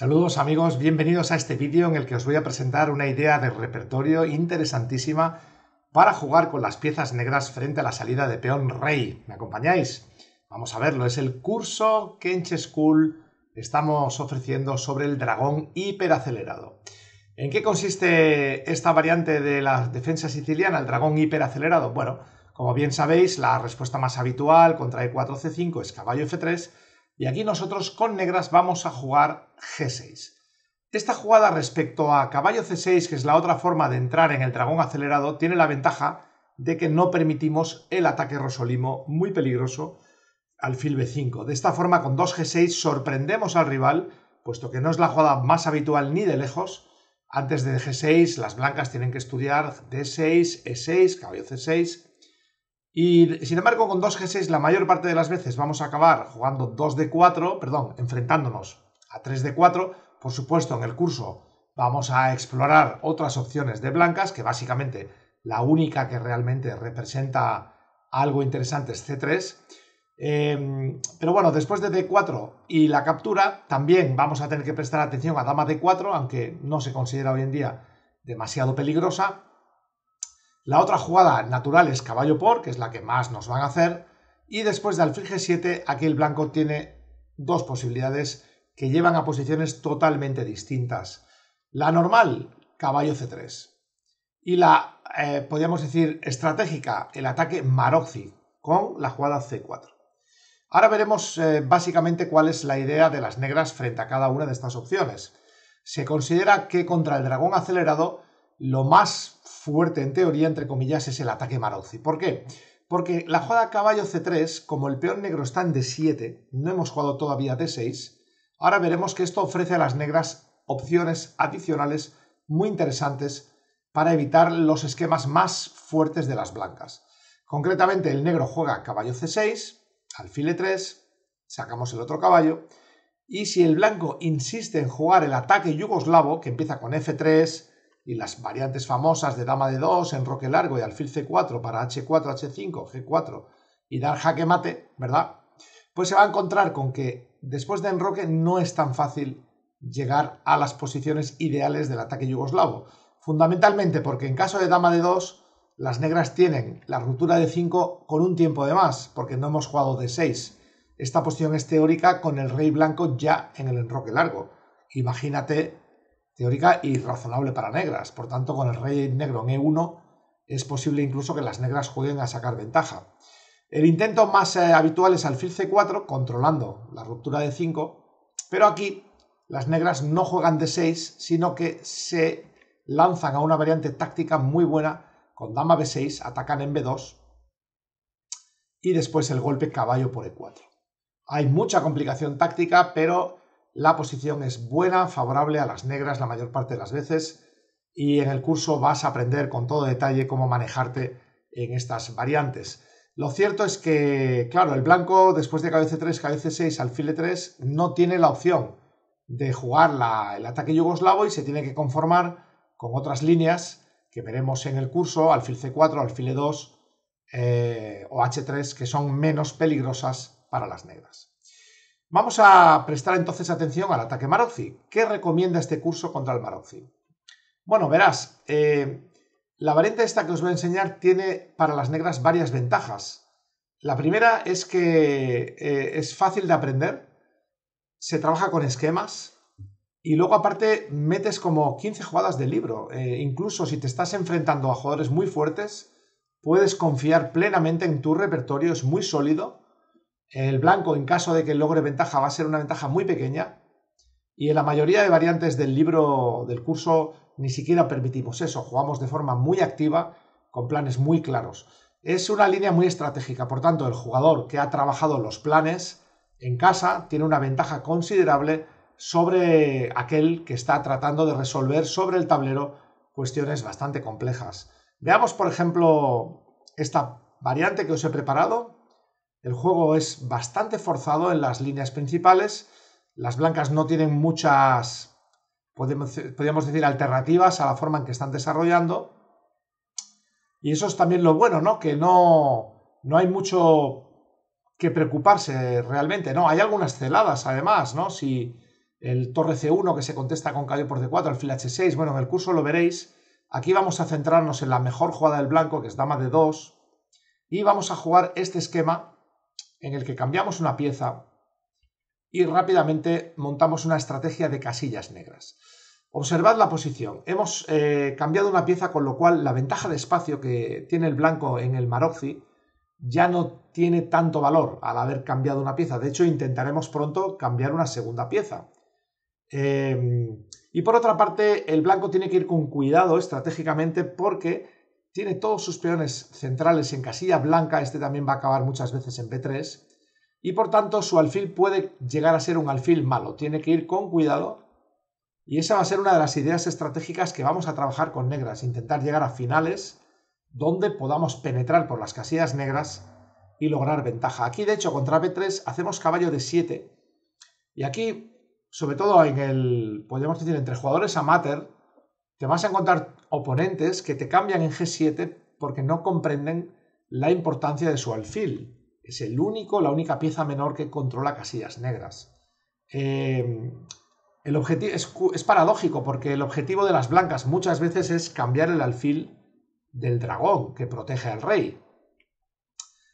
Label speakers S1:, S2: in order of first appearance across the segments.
S1: Saludos amigos, bienvenidos a este vídeo en el que os voy a presentar una idea de repertorio interesantísima para jugar con las piezas negras frente a la salida de peón rey. ¿Me acompañáis? Vamos a verlo, es el curso Kench School estamos ofreciendo sobre el dragón hiperacelerado. ¿En qué consiste esta variante de la defensa siciliana, el dragón hiperacelerado? Bueno, como bien sabéis, la respuesta más habitual contra E4-C5 es caballo F3, y aquí nosotros con negras vamos a jugar G6. Esta jugada respecto a caballo C6, que es la otra forma de entrar en el dragón acelerado, tiene la ventaja de que no permitimos el ataque rosolimo muy peligroso alfil B5. De esta forma, con 2G6 sorprendemos al rival, puesto que no es la jugada más habitual ni de lejos. Antes de G6, las blancas tienen que estudiar D6, E6, caballo C6, y sin embargo, con 2G6 la mayor parte de las veces vamos a acabar jugando 2 d 4, perdón, enfrentándonos a 3 d 4. Por supuesto, en el curso vamos a explorar otras opciones de blancas, que básicamente la única que realmente representa algo interesante es C3. Em, pero bueno, después de D4 y la captura, también vamos a tener que prestar atención a dama D4, aunque no se considera hoy en día demasiado peligrosa. La otra jugada natural es caballo por, que es la que más nos van a hacer. Y después de alfil g7, aquí el blanco tiene dos posibilidades que llevan a posiciones totalmente distintas. La normal, caballo c3. Y la, eh, podríamos decir, estratégica, el ataque Marozzi, con la jugada c4. Ahora veremos eh, básicamente cuál es la idea de las negras frente a cada una de estas opciones. Se considera que contra el dragón acelerado lo más fuerte en teoría, entre comillas, es el ataque Marozzi. ¿Por qué? Porque la jugada caballo C3, como el peón negro está en D7, no hemos jugado todavía D6, ahora veremos que esto ofrece a las negras opciones adicionales muy interesantes para evitar los esquemas más fuertes de las blancas. Concretamente, el negro juega caballo C6, alfil E3, sacamos el otro caballo, y si el blanco insiste en jugar el ataque yugoslavo, que empieza con F3, y las variantes famosas de dama de 2, enroque largo y alfil c4 para h4, h5, g4 y dar jaque mate, ¿verdad? Pues se va a encontrar con que después de enroque no es tan fácil llegar a las posiciones ideales del ataque yugoslavo. Fundamentalmente porque en caso de dama de 2, las negras tienen la ruptura de 5 con un tiempo de más, porque no hemos jugado de 6. Esta posición es teórica con el rey blanco ya en el enroque largo. Imagínate teórica y razonable para negras. Por tanto, con el rey negro en E1 es posible incluso que las negras jueguen a sacar ventaja. El intento más eh, habitual es alfil C4, controlando la ruptura de 5, pero aquí las negras no juegan de 6, sino que se lanzan a una variante táctica muy buena con dama B6, atacan en B2 y después el golpe caballo por E4. Hay mucha complicación táctica, pero la posición es buena, favorable a las negras la mayor parte de las veces y en el curso vas a aprender con todo detalle cómo manejarte en estas variantes. Lo cierto es que, claro, el blanco después de kbc 3, kc 6, alfil 3 no tiene la opción de jugar el ataque yugoslavo y se tiene que conformar con otras líneas que veremos en el curso, alfil C4, alfil E2 eh, o H3, que son menos peligrosas para las negras. Vamos a prestar entonces atención al ataque Marozzi. ¿Qué recomienda este curso contra el Marozzi? Bueno, verás, eh, la variante esta que os voy a enseñar tiene para las negras varias ventajas. La primera es que eh, es fácil de aprender, se trabaja con esquemas y luego aparte metes como 15 jugadas de libro. Eh, incluso si te estás enfrentando a jugadores muy fuertes, puedes confiar plenamente en tu repertorio, es muy sólido el blanco, en caso de que logre ventaja, va a ser una ventaja muy pequeña. Y en la mayoría de variantes del libro, del curso, ni siquiera permitimos eso. Jugamos de forma muy activa, con planes muy claros. Es una línea muy estratégica. Por tanto, el jugador que ha trabajado los planes en casa tiene una ventaja considerable sobre aquel que está tratando de resolver sobre el tablero cuestiones bastante complejas. Veamos, por ejemplo, esta variante que os he preparado, el juego es bastante forzado en las líneas principales. Las blancas no tienen muchas, podríamos decir, alternativas a la forma en que están desarrollando. Y eso es también lo bueno, ¿no? Que no, no hay mucho que preocuparse realmente, ¿no? Hay algunas celadas, además, ¿no? Si el torre C1 que se contesta con caballo por D4, el fila H6, bueno, en el curso lo veréis. Aquí vamos a centrarnos en la mejor jugada del blanco, que es dama de 2, y vamos a jugar este esquema en el que cambiamos una pieza y rápidamente montamos una estrategia de casillas negras. Observad la posición. Hemos eh, cambiado una pieza con lo cual la ventaja de espacio que tiene el blanco en el Marozzi ya no tiene tanto valor al haber cambiado una pieza. De hecho, intentaremos pronto cambiar una segunda pieza. Em, y por otra parte, el blanco tiene que ir con cuidado estratégicamente porque tiene todos sus peones centrales en casilla blanca, este también va a acabar muchas veces en B3, y por tanto su alfil puede llegar a ser un alfil malo, tiene que ir con cuidado, y esa va a ser una de las ideas estratégicas que vamos a trabajar con negras, intentar llegar a finales donde podamos penetrar por las casillas negras y lograr ventaja. Aquí, de hecho, contra B3 hacemos caballo de 7, y aquí, sobre todo en el, podríamos decir, entre jugadores amateur, te vas a encontrar oponentes que te cambian en G7 porque no comprenden la importancia de su alfil. Es el único, la única pieza menor que controla casillas negras. Eh, el objetivo es, es, paradójico porque el objetivo de las blancas muchas veces es cambiar el alfil del dragón que protege al rey.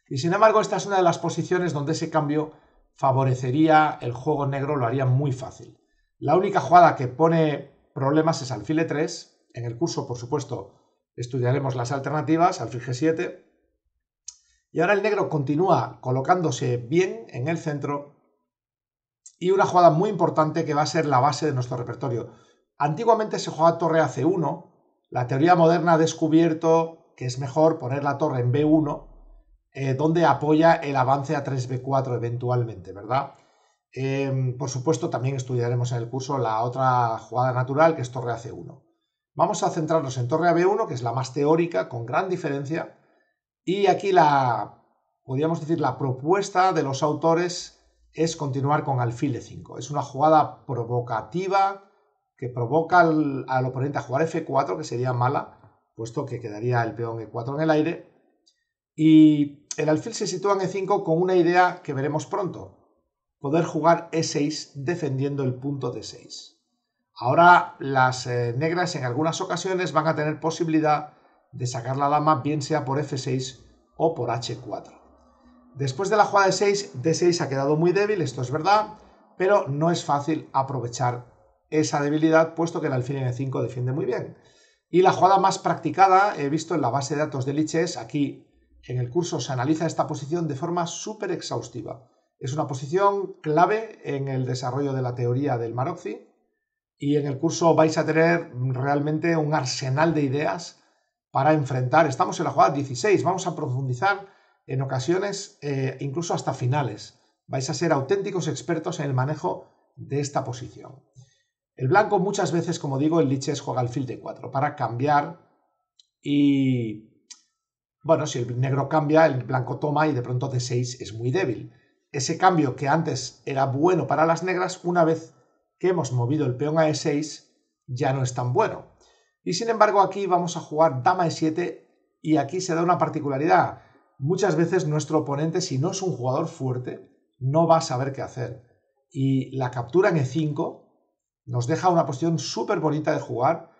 S1: Y sin embargo, esta es una de las posiciones donde ese cambio favorecería el juego negro, lo haría muy fácil. La única jugada que pone problemas es alfil E3. En el curso, por supuesto, estudiaremos las alternativas, alfil G7. Y ahora el negro continúa colocándose bien en el centro. Y una jugada muy importante que va a ser la base de nuestro repertorio. Antiguamente se jugaba torre a C1. La teoría moderna ha descubierto que es mejor poner la torre en B1, eh, donde apoya el avance a 3B4 eventualmente, ¿verdad? Em, por supuesto, también estudiaremos en el curso la otra jugada natural, que es torre c 1 Vamos a centrarnos en torre AB1, que es la más teórica, con gran diferencia. Y aquí la, podríamos decir, la propuesta de los autores es continuar con alfil E5. Es una jugada provocativa que provoca al, al oponente a jugar F4, que sería mala, puesto que quedaría el peón E4 en el aire. Y el alfil se sitúa en E5 con una idea que veremos pronto, poder jugar E6 defendiendo el punto d 6. Ahora las eh, negras en algunas ocasiones van a tener posibilidad de sacar la dama bien sea por F6 o por H4. Después de la jugada de 6, D6 ha quedado muy débil, esto es verdad, pero no es fácil aprovechar esa debilidad puesto que el alfil en E5 defiende muy bien. Y la jugada más practicada, he visto en la base de datos de Liches, aquí en el curso se analiza esta posición de forma súper exhaustiva. Es una posición clave en el desarrollo de la teoría del Maroxi y en el curso vais a tener realmente un arsenal de ideas para enfrentar. Estamos en la jugada 16, vamos a profundizar en ocasiones eh, incluso hasta finales. Vais a ser auténticos expertos en el manejo de esta posición. El blanco muchas veces, como digo, el liches juega al fil de 4 para cambiar y... Bueno, si el negro cambia, el blanco toma y de pronto de 6 es muy débil ese cambio que antes era bueno para las negras, una vez que hemos movido el peón a e6, ya no es tan bueno. Y sin embargo aquí vamos a jugar dama e7 y aquí se da una particularidad. Muchas veces nuestro oponente, si no es un jugador fuerte, no va a saber qué hacer. Y la captura en e5 nos deja una posición súper bonita de jugar.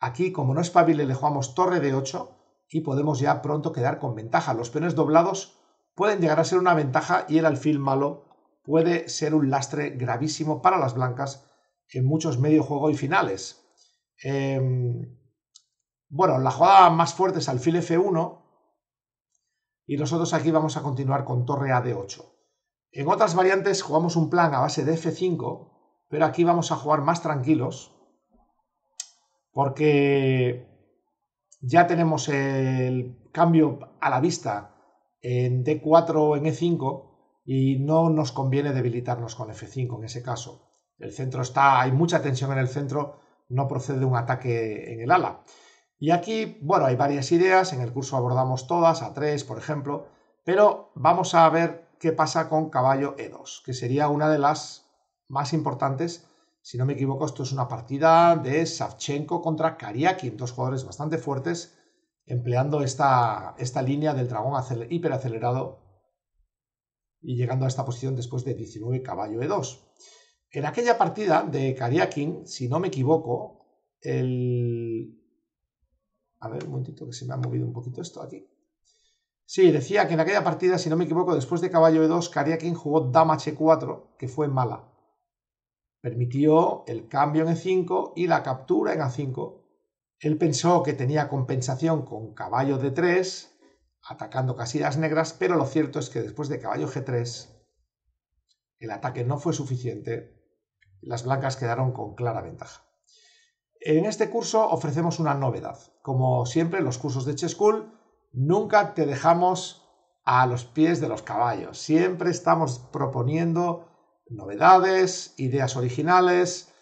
S1: Aquí, como no es Pabile le jugamos torre de 8 y podemos ya pronto quedar con ventaja. Los peones doblados pueden llegar a ser una ventaja y el alfil malo puede ser un lastre gravísimo para las blancas en muchos medio juego y finales. Em, bueno, la jugada más fuerte es alfil F1 y nosotros aquí vamos a continuar con torre A 8. En otras variantes jugamos un plan a base de F5, pero aquí vamos a jugar más tranquilos porque ya tenemos el cambio a la vista en D4 o en E5 y no nos conviene debilitarnos con F5 en ese caso. El centro está, hay mucha tensión en el centro, no procede un ataque en el ala. Y aquí, bueno, hay varias ideas, en el curso abordamos todas, a 3 por ejemplo, pero vamos a ver qué pasa con caballo E2, que sería una de las más importantes. Si no me equivoco, esto es una partida de Savchenko contra Kariakin, dos jugadores bastante fuertes empleando esta, línea del dragón hiperacelerado y llegando a esta posición después de 19 caballo E2. En aquella partida de Kariakin, si no me equivoco, el... A ver, un momentito que se me ha movido un poquito esto aquí. Sí, decía que en aquella partida, si no me equivoco, después de caballo E2, Kariakin jugó dama H4, que fue mala. Permitió el cambio en E5 y la captura en A5, él pensó que tenía compensación con caballo de 3 atacando casillas negras, pero lo cierto es que después de caballo g3, el ataque no fue suficiente, las blancas quedaron con clara ventaja. En este curso ofrecemos una novedad. Como siempre, en los cursos de School, nunca te dejamos a los pies de los caballos. Siempre estamos proponiendo novedades, ideas originales,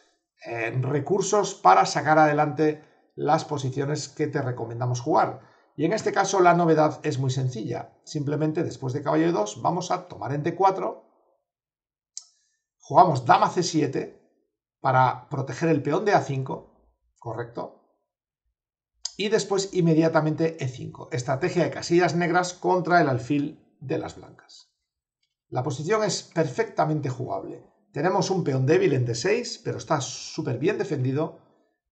S1: eh, recursos para sacar adelante las posiciones que te recomendamos jugar. Y en este caso la novedad es muy sencilla. Simplemente después de caballo e2 vamos a tomar en d4, jugamos dama c7 para proteger el peón de a5, correcto, y después inmediatamente e5, estrategia de casillas negras contra el alfil de las blancas. La posición es perfectamente jugable. Tenemos un peón débil en d6, pero está súper bien defendido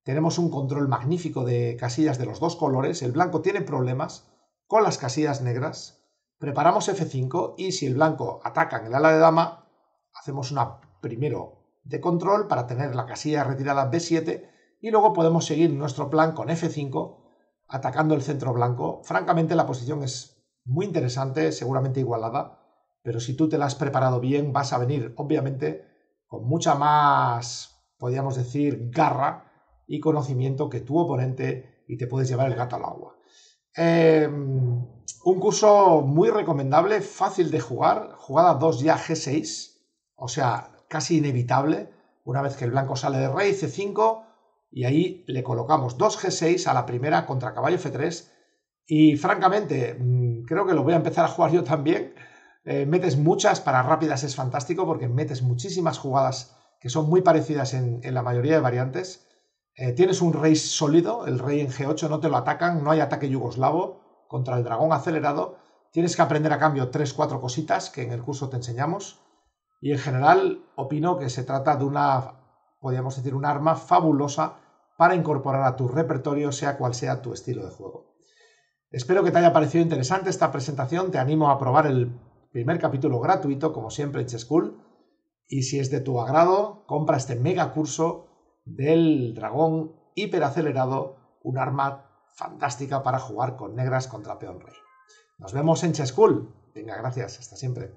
S1: tenemos un control magnífico de casillas de los dos colores. El blanco tiene problemas con las casillas negras. Preparamos F5 y si el blanco ataca en el ala de dama, hacemos una primero de control para tener la casilla retirada B7 y luego podemos seguir nuestro plan con F5 atacando el centro blanco. Francamente la posición es muy interesante, seguramente igualada, pero si tú te la has preparado bien vas a venir obviamente con mucha más, podríamos decir, garra y conocimiento que tu oponente y te puedes llevar el gato al agua. Em, un curso muy recomendable, fácil de jugar, jugada 2 ya G6, o sea, casi inevitable, una vez que el blanco sale de rey C5 y ahí le colocamos 2 G6 a la primera contra caballo F3 y francamente mm, creo que lo voy a empezar a jugar yo también. Eh, metes muchas, para rápidas es fantástico porque metes muchísimas jugadas que son muy parecidas en la mayoría de variantes eh, tienes un rey sólido, el rey en G8, no te lo atacan, no hay ataque yugoslavo contra el dragón acelerado. Tienes que aprender a cambio 3-4 cositas que en el curso te enseñamos. Y en general, opino que se trata de una, podríamos decir, un arma fabulosa para incorporar a tu repertorio, sea cual sea tu estilo de juego. Espero que te haya parecido interesante esta presentación. Te animo a probar el primer capítulo gratuito, como siempre, en School. Y si es de tu agrado, compra este mega curso del dragón hiperacelerado, un arma fantástica para jugar con negras contra peón rey. Nos vemos en School. Venga, gracias, hasta siempre.